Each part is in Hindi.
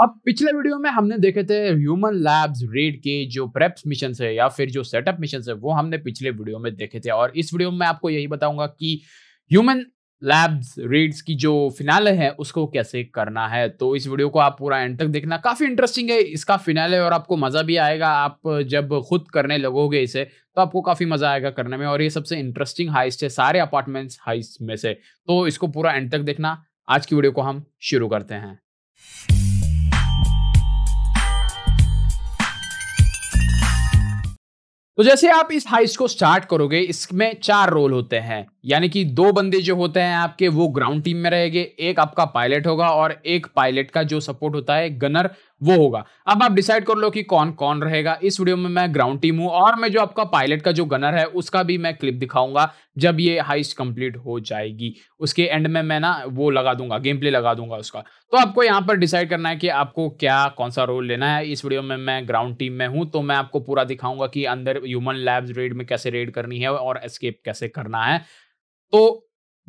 अब पिछले वीडियो में हमने देखे थे ह्यूमन लैब्स रेड के जो प्रेप्स मिशन है या फिर जो सेटअप मिशन है वो हमने पिछले वीडियो में देखे थे और इस वीडियो में आपको यही बताऊंगा कि ह्यूमन लैब्स रेड्स की जो फिनाले है उसको कैसे करना है तो इस वीडियो को आप पूरा एंड तक देखना काफ़ी इंटरेस्टिंग है इसका फिनाले और आपको मज़ा भी आएगा आप जब खुद करने लगोगे इसे तो आपको काफ़ी मज़ा आएगा करने में और ये सबसे इंटरेस्टिंग हाइस्ट है सारे अपार्टमेंट्स हाइस्ट में से तो इसको पूरा एंड तक देखना आज की वीडियो को हम शुरू करते हैं तो जैसे आप इस हाइस को स्टार्ट करोगे इसमें चार रोल होते हैं यानी कि दो बंदे जो होते हैं आपके वो ग्राउंड टीम में रहेंगे एक आपका पायलट होगा और एक पायलट का जो सपोर्ट होता है गनर वो होगा अब आप डिसाइड कर लो कि कौन कौन रहेगा इस वीडियो में मैं ग्राउंड टीम हूं और मैं जो आपका पायलट का जो गनर है उसका भी मैं क्लिप दिखाऊंगा जब ये हाइस कंप्लीट हो जाएगी उसके एंड में मैं ना वो लगा दूंगा गेम प्ले लगा दूंगा उसका तो आपको यहाँ पर डिसाइड करना है कि आपको क्या कौन सा रोल लेना है इस वीडियो में मैं ग्राउंड टीम में हूँ तो मैं आपको पूरा दिखाऊंगा कि अंदर ह्यूमन लैब्स रेड में कैसे रेड करनी है और एस्केप कैसे करना है तो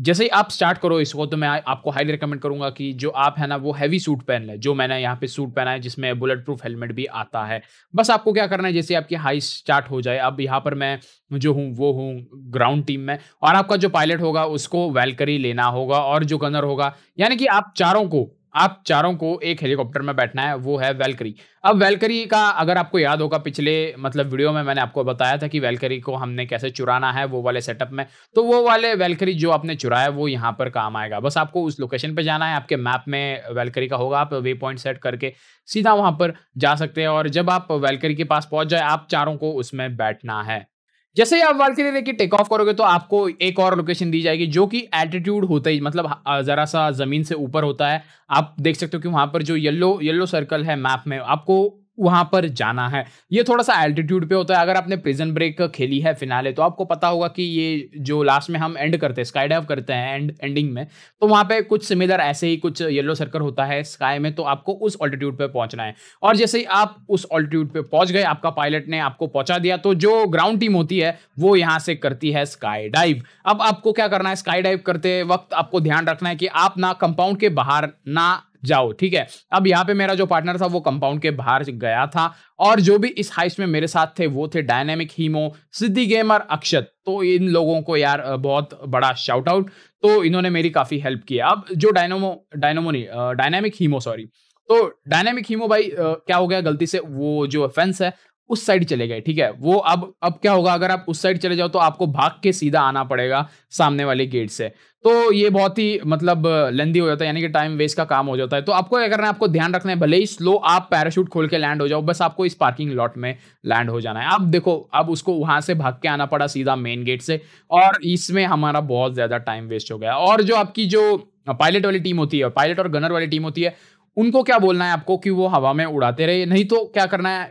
जैसे ही आप स्टार्ट करो इसको तो मैं आपको हाईली रिकमेंड करूंगा कि जो आप है ना वो हैवी सूट पहन लें जो मैंने यहाँ पे सूट पहना है जिसमें बुलेट प्रूफ हेलमेट भी आता है बस आपको क्या करना है जैसे आपकी हाई स्टार्ट हो जाए अब यहाँ पर मैं जो हूँ वो हूँ ग्राउंड टीम में और आपका जो पायलट होगा उसको वेलकरी लेना होगा और जो गनर होगा यानी कि आप चारों को आप चारों को एक हेलीकॉप्टर में बैठना है वो है वेलकरी अब वेलकरी का अगर आपको याद होगा पिछले मतलब वीडियो में मैंने आपको बताया था कि वेलकरी को हमने कैसे चुराना है वो वाले सेटअप में तो वो वाले वेलकरी जो आपने चुराया वो यहाँ पर काम आएगा बस आपको उस लोकेशन पर जाना है आपके मैप में वेलकरी का होगा आप वे पॉइंट सेट करके सीधा वहाँ पर जा सकते हैं और जब आप वेलकरी के पास पहुँच जाए आप चारों को उसमें बैठना है जैसे ही आप वालकेरी देखिए टेक ऑफ करोगे तो आपको एक और लोकेशन दी जाएगी जो कि एल्टीट्यूड होता ही मतलब ज़रा सा ज़मीन से ऊपर होता है आप देख सकते हो कि वहां पर जो येलो येलो सर्कल है मैप में आपको वहां पर जाना है ये थोड़ा सा एल्टीट्यूड पे होता है अगर आपने प्रिजन ब्रेक खेली है फिनाले तो आपको पता होगा कि ये जो लास्ट में हम एंड करते हैं स्काई डाइव करते हैं एंड एंडिंग में तो वहां पे कुछ सिमिलर ऐसे ही कुछ येलो सर्कल होता है स्काई में तो आपको उस ऑल्टीट्यूड पे पहुंचना है और जैसे ही आप उस ऑल्टीट्यूड पे पहुंच गए आपका पायलट ने आपको पहुंचा दिया तो जो ग्राउंड टीम होती है वो यहाँ से करती है स्काई डाइव अब आपको क्या करना है स्काई डाइव करते वक्त आपको ध्यान रखना है कि आप ना कंपाउंड के बाहर ना जाओ ठीक है अब यहाँ पे मेरा जो पार्टनर था वो कंपाउंड के बाहर गया था और जो भी इस हाइस में मेरे साथ थे वो थे डायनेमिक हीमो सिद्धि गेमर अक्षत तो इन लोगों को यार बहुत बड़ा शाउट आउट तो इन्होंने मेरी काफ़ी हेल्प किया अब जो डायनोमो डायनोमो नहीं डायनेमिक हीमो सॉरी तो डायनेमिक हीमो भाई क्या हो गया गलती से वो जो फेंस है उस साइड चले गए ठीक है वो अब अब क्या होगा अगर आप उस साइड चले जाओ तो आपको भाग के सीधा आना पड़ेगा सामने वाले गेट से तो ये बहुत ही मतलब लेंदी हो जाता है यानी कि टाइम वेस्ट का काम हो जाता है तो आपको क्या करना है आपको ध्यान रखना है भले ही स्लो आप पैराशूट खोल के लैंड हो जाओ बस आपको इस पार्किंग लॉट में लैंड हो जाना है अब देखो अब उसको वहां से भाग के आना पड़ा सीधा मेन गेट से और इसमें हमारा बहुत ज़्यादा टाइम वेस्ट हो गया और जो आपकी जो पायलट वाली टीम होती है पायलट और गनर वाली टीम होती है उनको क्या बोलना है आपको कि वो हवा में उड़ाते रहे नहीं तो क्या करना है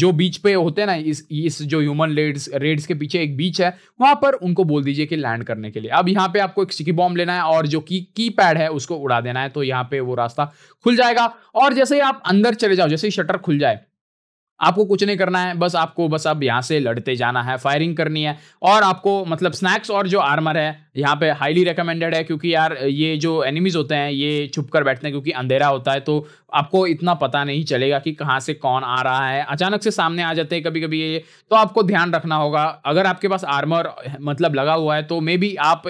जो बीच पे होते हैं ना इस इस जो ह्यूमन रेड्स रेड्स के पीछे एक बीच है वहां पर उनको बोल दीजिए कि लैंड करने के लिए अब यहाँ पे आपको एक स्टिकी बॉम्ब लेना है और जो की की पैड है उसको उड़ा देना है तो यहाँ पे वो रास्ता खुल जाएगा और जैसे ही आप अंदर चले जाओ जैसे ही शटर खुल जाए आपको कुछ नहीं करना है बस आपको बस अब यहाँ से लड़ते जाना है फायरिंग करनी है और आपको मतलब स्नैक्स और जो आर्मर है यहाँ पे हाईली रिकमेंडेड है क्योंकि यार ये जो एनिमीज होते हैं ये छुप कर बैठते हैं क्योंकि अंधेरा होता है तो आपको इतना पता नहीं चलेगा कि कहाँ से कौन आ रहा है अचानक से सामने आ जाते हैं कभी कभी ये तो आपको ध्यान रखना होगा अगर आपके पास आर्मर मतलब लगा हुआ है तो मे बी आप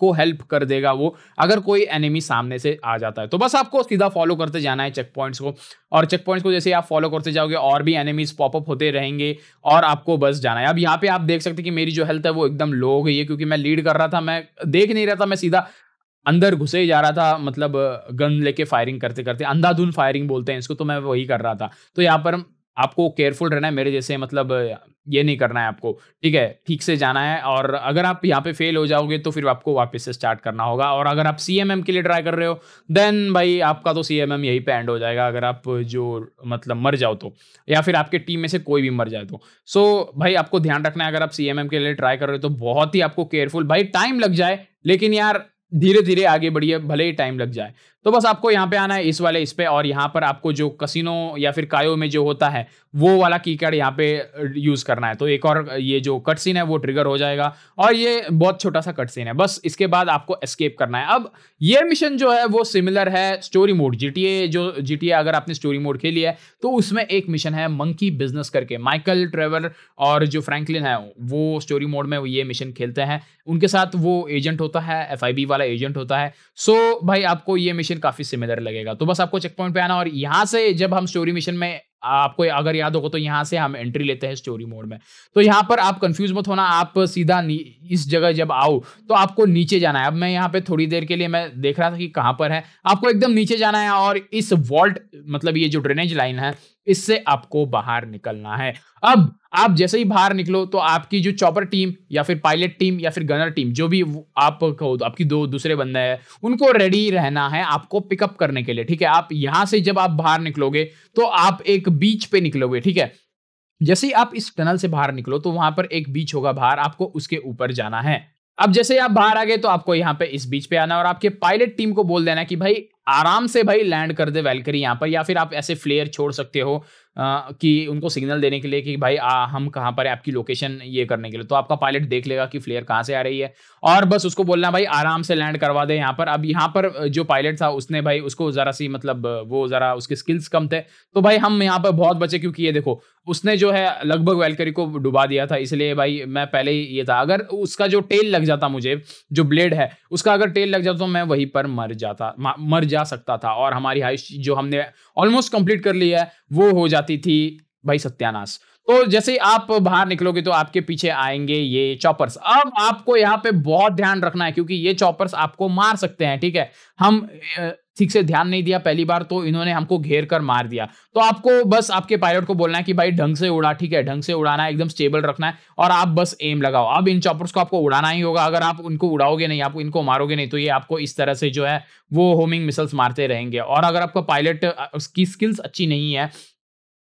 को हेल्प कर देगा वो अगर कोई एनिमी सामने से आ जाता है तो बस आपको सीधा फॉलो करते जाना है चेक पॉइंट्स को और चेक पॉइंट्स को जैसे आप फॉलो करते जाओगे और भी एनिमीज पॉपअप होते रहेंगे और आपको बस जाना है अब यहाँ पे आप देख सकते हैं कि मेरी जो हेल्थ है वो एकदम लो हो गई है क्योंकि मैं लीड कर रहा था मैं देख नहीं रहा था मैं सीधा अंदर घुसे ही जा रहा था मतलब गन लेके फायरिंग करते करते अंधाधुन फायरिंग बोलते हैं इसको तो मैं वही कर रहा था तो यहाँ पर आपको केयरफुल रहना है मेरे जैसे मतलब ये नहीं करना है आपको ठीक है ठीक से जाना है और अगर आप यहाँ पे फेल हो जाओगे तो फिर आपको वापस से स्टार्ट करना होगा और अगर आप सी के लिए ट्राई कर रहे हो देन भाई आपका तो सी यहीं पे एंड हो जाएगा अगर आप जो मतलब मर जाओ तो या फिर आपके टीम में से कोई भी मर जाए तो सो so, भाई आपको ध्यान रखना है अगर आप सी के लिए ट्राई कर रहे हो तो बहुत ही आपको केयरफुल भाई टाइम लग जाए लेकिन यार धीरे धीरे आगे बढ़िए भले ही टाइम लग जाए तो बस आपको यहाँ पे आना है इस वाले इस पे और यहाँ पर आपको जो कसिनो या फिर कायो में जो होता है वो वाला की कार्ड यहाँ पे यूज़ करना है तो एक और ये जो कट सीन है वो ट्रिगर हो जाएगा और ये बहुत छोटा सा कट सीन है बस इसके बाद आपको एस्केप करना है अब ये मिशन जो है वो सिमिलर है स्टोरी मोड जीटीए जो जीटीए अगर आपने स्टोरी मोड खेली है तो उसमें एक मिशन है मंकी बिजनेस करके माइकल ट्रेवर और जो फ्रेंकलिन है वो स्टोरी मोड में ये मिशन खेलते हैं उनके साथ वो एजेंट होता है एफ वाला एजेंट होता है सो भाई आपको ये मिशन मिशन काफी सिमिलर लगेगा तो बस आपको चेक पॉइंट पे आना और यहाँ से जब हम स्टोरी मिशन में आपको अगर याद होगा तो यहाँ से हम एंट्री लेते हैं स्टोरी मोड में तो यहाँ पर आप कंफ्यूज मत होना आप सीधा इस जगह जब आओ तो आपको नीचे जाना है अब मैं यहाँ पे थोड़ी देर के लिए मैं देख रहा था कि कहाँ पर है आपको एकदम नीचे जाना है और इस वॉल्ट मतलब ये जो ड्रेनेज लाइन है इससे आपको बाहर निकलना है अब आप जैसे ही बाहर निकलो तो आपकी जो चॉपर टीम या फिर पायलट टीम या फिर गनर टीम जो भी आप कहो आपकी दो दूसरे बंदे हैं उनको रेडी रहना है आपको पिकअप करने के लिए ठीक है आप यहां से जब आप बाहर निकलोगे तो आप एक बीच पे निकलोगे ठीक है जैसे ही आप इस टनल से बाहर निकलो तो वहां पर एक बीच होगा बाहर आपको उसके ऊपर जाना है अब जैसे आप बाहर आ गए तो आपको यहाँ पे इस बीच पे आना और आपके पायलट टीम को बोल देना कि भाई आराम से भाई लैंड कर दे वेलकरी यहाँ पर या फिर आप ऐसे फ्लेयर छोड़ सकते हो आ, कि उनको सिग्नल देने के लिए कि भाई आ, हम कहाँ पर है आपकी लोकेशन ये करने के लिए तो आपका पायलट देख लेगा कि फ्लेयर कहाँ से आ रही है और बस उसको बोलना भाई आराम से लैंड करवा दे यहाँ पर अब यहाँ पर जो पायलट था उसने भाई उसको ज़रा सी मतलब वो ज़रा उसके स्किल्स कम थे तो भाई हम यहाँ पर बहुत बचे क्योंकि ये देखो उसने जो है लगभग वेलकरी को डुबा दिया था इसलिए भाई मैं पहले ही ये था अगर उसका जो टेल लग जाता मुझे जो ब्लेड है उसका अगर टेल लग जाता तो मैं वहीं पर मर जाता मर जा सकता था और हमारी हाइस्ट जो हमने ऑलमोस्ट कंप्लीट कर ली है वो हो जाती थी भाई सत्यानाश तो जैसे आप बाहर निकलोगे तो आपके पीछे आएंगे ये चॉपर्स अब आपको यहाँ पे बहुत ध्यान रखना है क्योंकि ये चॉपर्स आपको मार सकते हैं ठीक है हम ठीक से ध्यान नहीं दिया पहली बार तो इन्होंने हमको घेर कर मार दिया तो आपको बस आपके पायलट को बोलना है कि भाई ढंग से उड़ा ठीक है ढंग से उड़ाना है एकदम स्टेबल रखना है और आप बस एम लगाओ अब इन चॉपर्स को आपको उड़ाना ही होगा अगर आप उनको उड़ाओगे नहीं आप इनको मारोगे नहीं तो ये आपको इस तरह से जो है वो होमिंग मिसल्स मारते रहेंगे और अगर आपका पायलट की स्किल्स अच्छी नहीं है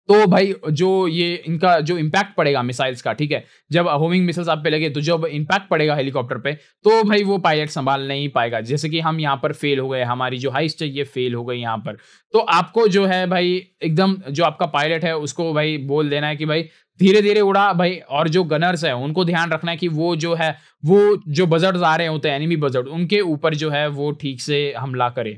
तो भाई जो ये इनका जो इम्पैक्ट पड़ेगा मिसाइल्स का ठीक है जब होमिंग मिसाइल्स आप पे लगे तो जब इम्पैक्ट पड़ेगा हेलीकॉप्टर पे तो भाई वो पायलट संभाल नहीं पाएगा जैसे कि हम यहाँ पर फेल हो गए हमारी जो हाइस्ट है ये फेल हो गई यहाँ पर तो आपको जो है भाई एकदम जो आपका पायलट है उसको भाई बोल देना है कि भाई धीरे धीरे उड़ा भाई और जो गनर्स है उनको ध्यान रखना है कि वो जो है वो जो बजट आ रहे होते हैं एनिमी बजट उनके ऊपर जो है वो ठीक से हमला करे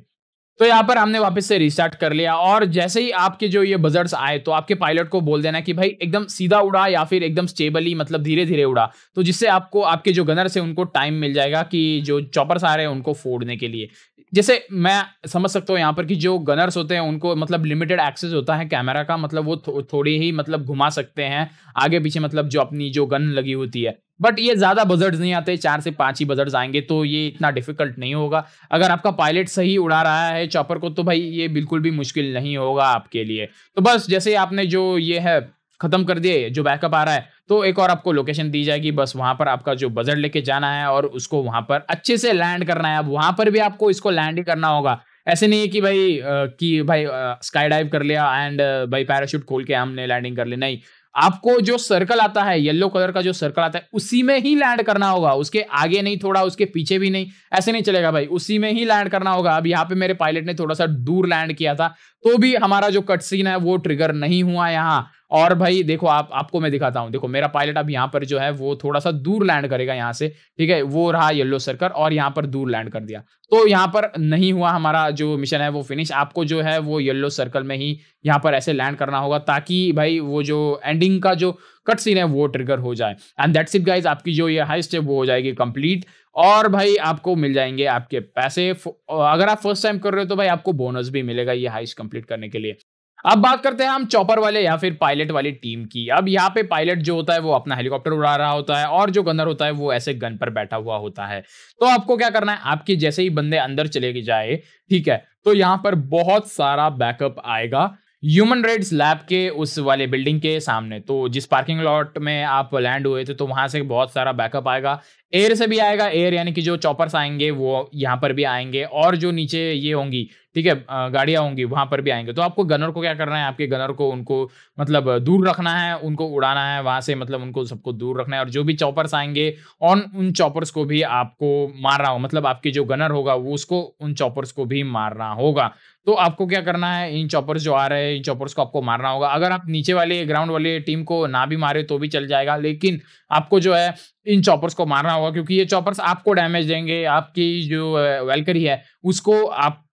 तो यहाँ पर हमने वापस से रिस्टार्ट कर लिया और जैसे ही आपके जो ये बजर्स आए तो आपके पायलट को बोल देना कि भाई एकदम सीधा उड़ा या फिर एकदम स्टेबली मतलब धीरे धीरे उड़ा तो जिससे आपको आपके जो गनर से उनको टाइम मिल जाएगा कि जो चॉपर्स आ रहे हैं उनको फोड़ने के लिए जैसे मैं समझ सकता हूँ यहाँ पर कि जो गनर्स होते हैं उनको मतलब लिमिटेड एक्सेस होता है कैमरा का मतलब वो थो, थोड़ी ही मतलब घुमा सकते हैं आगे पीछे मतलब जो अपनी जो गन लगी होती है बट ये ज़्यादा बजट नहीं आते चार से पाँच ही बजट आएंगे तो ये इतना डिफिकल्ट नहीं होगा अगर आपका पायलट सही उड़ा रहा है चॉपर को तो भाई ये बिल्कुल भी मुश्किल नहीं होगा आपके लिए तो बस जैसे आपने जो ये है खत्म कर दिए जो बैकअप आ रहा है तो एक और आपको लोकेशन दी जाएगी बस वहां पर आपका जो बजट लेके जाना है और उसको वहां पर अच्छे से लैंड करना है अब वहां पर भी आपको इसको लैंड ही करना होगा ऐसे नहीं है कि भाई कि भाई स्काई डाइव कर लिया एंड भाई पैराशूट खोल के हमने लैंडिंग कर ली नहीं आपको जो सर्कल आता है येलो कलर का जो सर्कल आता है उसी में ही लैंड करना होगा उसके आगे नहीं थोड़ा उसके पीछे भी नहीं ऐसे नहीं चलेगा भाई उसी में ही लैंड करना होगा अब यहाँ पे मेरे पायलट ने थोड़ा सा दूर लैंड किया था तो भी हमारा जो कट सीन है वो ट्रिगर नहीं हुआ यहाँ और भाई देखो आप आपको मैं दिखाता हूँ देखो मेरा पायलट अब यहाँ पर जो है वो थोड़ा सा दूर लैंड करेगा यहाँ से ठीक है वो रहा येलो सर्कल और यहाँ पर दूर लैंड कर दिया तो यहाँ पर नहीं हुआ हमारा जो मिशन है वो फिनिश आपको जो है वो येलो सर्कल में ही यहाँ पर ऐसे लैंड करना होगा ताकि भाई वो जो एंडिंग का जो कट सीन है वो ट्रिगर हो जाए एंड देट्स इट गाइज आपकी जो ये हाइस्ट है वो हो जाएगी कंप्लीट और भाई आपको मिल जाएंगे आपके पैसे अगर आप फर्स्ट टाइम कर रहे हो तो भाई आपको बोनस भी मिलेगा ये हाइस्ट कंप्लीट करने के लिए अब बात करते हैं हम चॉपर वाले या फिर पायलट वाली टीम की अब यहाँ पे पायलट जो होता है वो अपना हेलीकॉप्टर उड़ा रहा होता है और जो गनर होता है वो ऐसे गन पर बैठा हुआ होता है तो आपको क्या करना है आपके जैसे ही बंदे अंदर चले जाए ठीक है तो यहाँ पर बहुत सारा बैकअप आएगा ह्यूमन राइट्स लैब के उस वाले बिल्डिंग के सामने तो जिस पार्किंग लॉट में आप लैंड हुए थे तो वहां से बहुत सारा बैकअप आएगा एयर से भी आएगा एयर यानी कि जो चॉपर्स आएंगे वो यहाँ पर भी आएंगे और जो नीचे ये होंगी ठीक है गाड़ियाँ होंगी वहाँ पर भी आएंगे तो आपको गनर को क्या करना है आपके गनर को उनको मतलब दूर रखना है उनको उड़ाना है वहाँ से मतलब उनको सबको दूर रखना है और जो भी चॉपर्स आएंगे ऑन उन चॉपर्स को भी आपको मारना हो मतलब आपके जो गनर होगा वो उसको उन चॉपर्स को भी मारना होगा तो आपको क्या करना है इन चॉपर्स जो आ रहे हैं इन चॉपर्स को आपको मारना होगा अगर आप नीचे वाले ग्राउंड वाले टीम को ना भी मारे तो भी चल जाएगा लेकिन आपको जो है इन चॉपर्स को मारना होगा क्योंकि ये चॉपर्स आपको डैमेज देंगे आपकी जो वेलकरी है उसको आप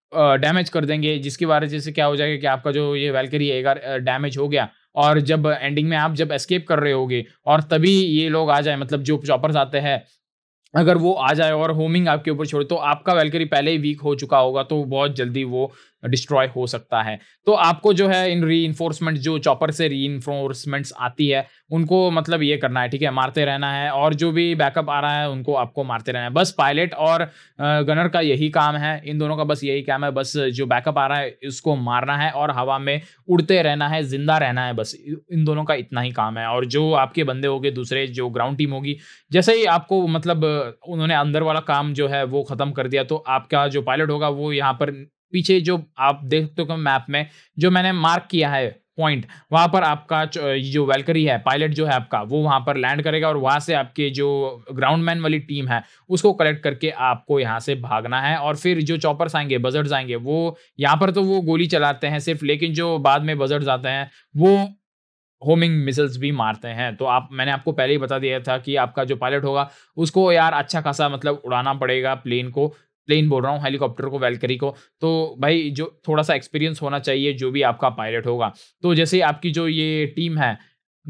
डैमेज कर देंगे जिसकी वजह से क्या हो जाएगा कि आपका जो ये वेलकरी है डैमेज हो गया और जब एंडिंग में आप जब एस्केप कर रहे होगे और तभी ये लोग आ जाए मतलब जो चॉपर्स आते हैं अगर वो आ जाए और होमिंग आपके ऊपर छोड़े तो आपका वेलकरी पहले ही वीक हो चुका होगा तो बहुत जल्दी वो डिस्ट्रॉय हो सकता है तो आपको जो है इन री जो चॉपर से री आती है उनको मतलब ये करना है ठीक है मारते रहना है और जो भी बैकअप आ रहा है उनको आपको मारते रहना है बस पायलट और गनर का यही काम है इन दोनों का बस यही काम है बस जो बैकअप आ रहा है उसको मारना है और हवा में उड़ते रहना है जिंदा रहना है बस इन दोनों का इतना ही काम है और जो आपके बंदे होंगे दूसरे जो ग्राउंड टीम होगी जैसे ही आपको मतलब उन्होंने अंदर वाला काम जो है वो ख़त्म कर दिया तो आपका जो पायलट होगा वो यहाँ पर पीछे जो आप देख सकते हो मैप में जो मैंने मार्क किया है पॉइंट वहां पर आपका जो वेलकरी है पायलट जो है आपका वो वहां पर लैंड करेगा और वहां से आपके जो ग्राउंडमैन वाली टीम है उसको कलेक्ट करके आपको यहाँ से भागना है और फिर जो चॉपर्स आएंगे बजट आएंगे वो यहाँ पर तो वो गोली चलाते हैं सिर्फ लेकिन जो बाद में बजट आते हैं वो होमिंग मिसल्स भी मारते हैं तो आप मैंने आपको पहले ही बता दिया था कि आपका जो पायलट होगा उसको यार अच्छा खासा मतलब उड़ाना पड़ेगा प्लेन को प्लेन बोल रहा हूँ हेलीकॉप्टर को वेलकरी को तो भाई जो थोड़ा सा एक्सपीरियंस होना चाहिए जो भी आपका पायलट होगा तो जैसे आपकी जो ये टीम है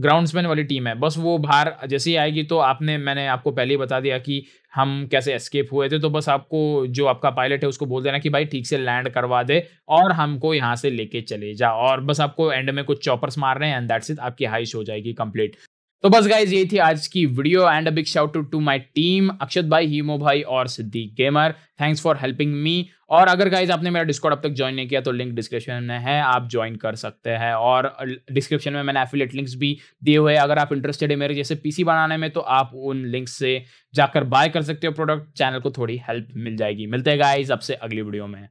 ग्राउंडसमैन वाली टीम है बस वो बाहर जैसे ही आएगी तो आपने मैंने आपको पहले ही बता दिया कि हम कैसे एस्केप हुए थे तो बस आपको जो आपका पायलट है उसको बोल देना कि भाई ठीक से लैंड करवा दे और हमको यहाँ से लेके चले जा और बस आपको एंड में कुछ चॉपर्स मार रहे हैं एंड दैट्स इट आपकी हाइश हो जाएगी कंप्लीट तो बस गाइज ये थी आज की video and big shout to my team Akshat भाई हीमो भाई और Siddique gamer thanks for helping me और अगर गाइज आपने मेरा डिस्कॉर्ड अब तक ज्वाइन नहीं किया तो लिंक डिस्क्रिप्शन में है आप ज्वाइन कर सकते हैं और डिस्क्रिप्शन में मैंने एफिलेट लिंक्स भी दिए हुए हैं अगर आप इंटरेस्टेड है मेरे जैसे पीसी बनाने में तो आप उन लिंक से जाकर बाय कर सकते हो प्रोडक्ट चैनल को थोड़ी हेल्प मिल जाएगी मिलते हैं गाइज आपसे अगली वीडियो में